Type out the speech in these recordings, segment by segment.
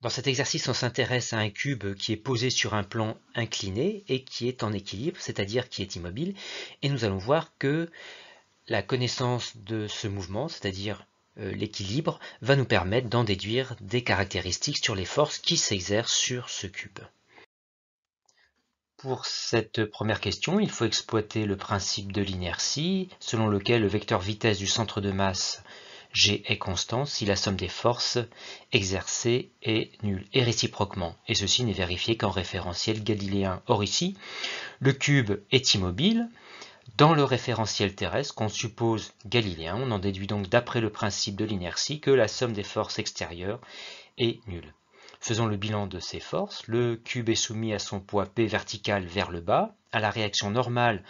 Dans cet exercice, on s'intéresse à un cube qui est posé sur un plan incliné et qui est en équilibre, c'est-à-dire qui est immobile. Et nous allons voir que la connaissance de ce mouvement, c'est-à-dire euh, l'équilibre, va nous permettre d'en déduire des caractéristiques sur les forces qui s'exercent sur ce cube. Pour cette première question, il faut exploiter le principe de l'inertie, selon lequel le vecteur vitesse du centre de masse G est constant si la somme des forces exercées est nulle, et réciproquement, et ceci n'est vérifié qu'en référentiel galiléen. Or ici, le cube est immobile, dans le référentiel terrestre qu'on suppose galiléen, on en déduit donc d'après le principe de l'inertie que la somme des forces extérieures est nulle. Faisons le bilan de ces forces, le cube est soumis à son poids P vertical vers le bas, à la réaction normale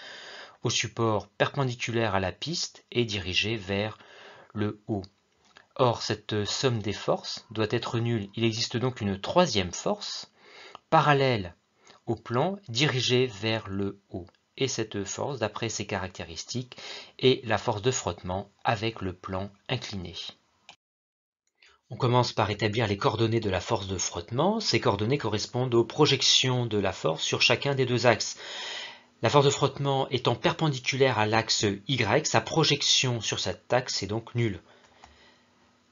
au support perpendiculaire à la piste et dirigé vers le Or, cette somme des forces doit être nulle. Il existe donc une troisième force, parallèle au plan, dirigée vers le haut. Et cette force, d'après ses caractéristiques, est la force de frottement avec le plan incliné. On commence par établir les coordonnées de la force de frottement. Ces coordonnées correspondent aux projections de la force sur chacun des deux axes. La force de frottement étant perpendiculaire à l'axe Y, sa projection sur cet axe est donc nulle.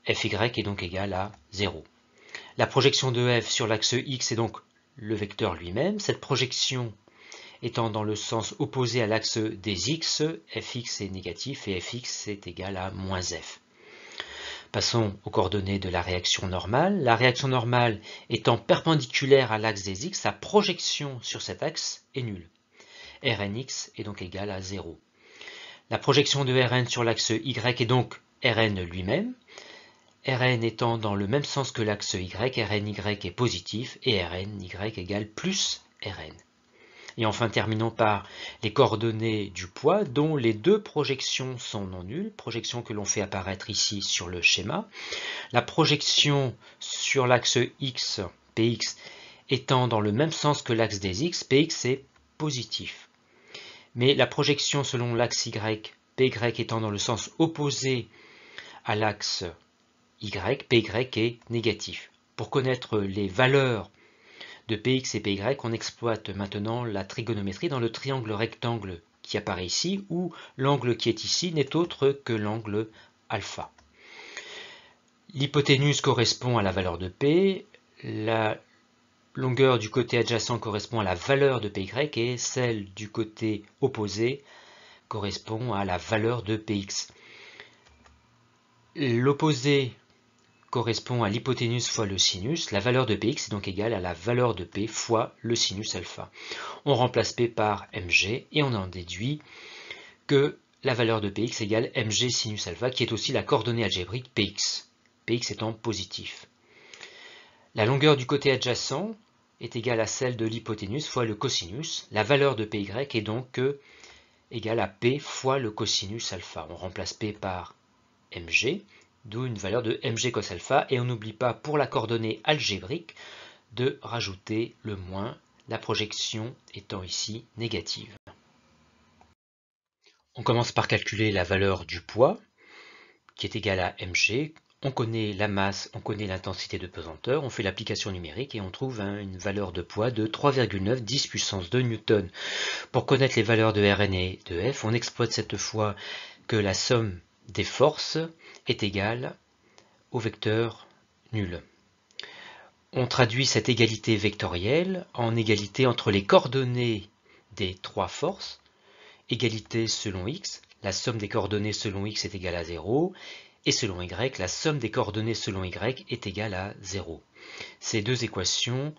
Fy est donc égal à 0. La projection de F sur l'axe X est donc le vecteur lui-même. Cette projection étant dans le sens opposé à l'axe des X, Fx est négatif et Fx est égal à moins F. Passons aux coordonnées de la réaction normale. La réaction normale étant perpendiculaire à l'axe des X, sa projection sur cet axe est nulle. Rnx est donc égal à 0. La projection de Rn sur l'axe Y est donc Rn lui-même. Rn étant dans le même sens que l'axe Y, Rny est positif et Rny égale plus Rn. Et enfin, terminons par les coordonnées du poids, dont les deux projections sont non nulles, projection que l'on fait apparaître ici sur le schéma. La projection sur l'axe X, Px, étant dans le même sens que l'axe des X, Px est positif mais la projection selon l'axe Y, PY étant dans le sens opposé à l'axe Y, PY est négatif. Pour connaître les valeurs de PX et PY, on exploite maintenant la trigonométrie dans le triangle rectangle qui apparaît ici, où l'angle qui est ici n'est autre que l'angle alpha. L'hypoténuse correspond à la valeur de P, la longueur du côté adjacent correspond à la valeur de Py et celle du côté opposé correspond à la valeur de Px. L'opposé correspond à l'hypoténuse fois le sinus. La valeur de Px est donc égale à la valeur de P fois le sinus alpha. On remplace P par Mg et on en déduit que la valeur de Px égale Mg sinus alpha qui est aussi la coordonnée algébrique Px, Px étant positif. La longueur du côté adjacent est égale à celle de l'hypoténuse fois le cosinus. La valeur de Py est donc euh, égale à P fois le cosinus alpha. On remplace P par mg, d'où une valeur de mg cos alpha, et on n'oublie pas pour la coordonnée algébrique de rajouter le moins, la projection étant ici négative. On commence par calculer la valeur du poids, qui est égale à mg, on connaît la masse, on connaît l'intensité de pesanteur, on fait l'application numérique et on trouve une valeur de poids de 3,9 10 puissance 2 newton. Pour connaître les valeurs de Rn et de F, on exploite cette fois que la somme des forces est égale au vecteur nul. On traduit cette égalité vectorielle en égalité entre les coordonnées des trois forces, égalité selon x, la somme des coordonnées selon x est égale à 0, et selon y, la somme des coordonnées selon y est égale à 0. Ces deux équations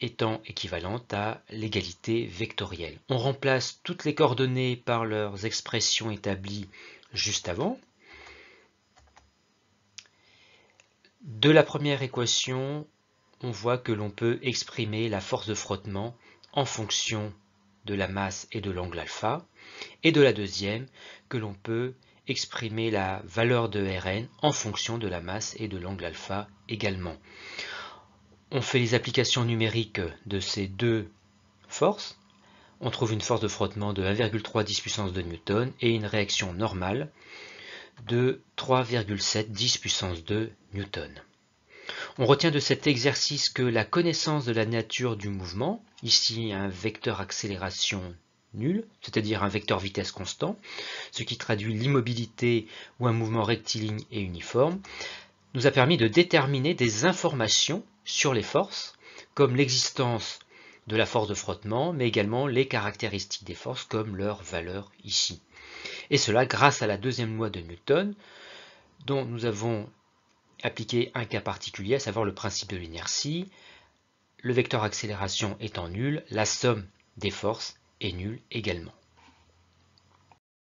étant équivalentes à l'égalité vectorielle. On remplace toutes les coordonnées par leurs expressions établies juste avant. De la première équation, on voit que l'on peut exprimer la force de frottement en fonction de la masse et de l'angle alpha, et de la deuxième, que l'on peut exprimer la valeur de Rn en fonction de la masse et de l'angle alpha également. On fait les applications numériques de ces deux forces. On trouve une force de frottement de 1,3 10 puissance de Newton et une réaction normale de 3,7 10 puissance de Newton. On retient de cet exercice que la connaissance de la nature du mouvement, ici un vecteur accélération nul, c'est-à-dire un vecteur vitesse constant, ce qui traduit l'immobilité ou un mouvement rectiligne et uniforme, nous a permis de déterminer des informations sur les forces, comme l'existence de la force de frottement, mais également les caractéristiques des forces, comme leur valeur ici. Et cela grâce à la deuxième loi de Newton, dont nous avons appliqué un cas particulier, à savoir le principe de l'inertie, le vecteur accélération étant nul, la somme des forces est nul également.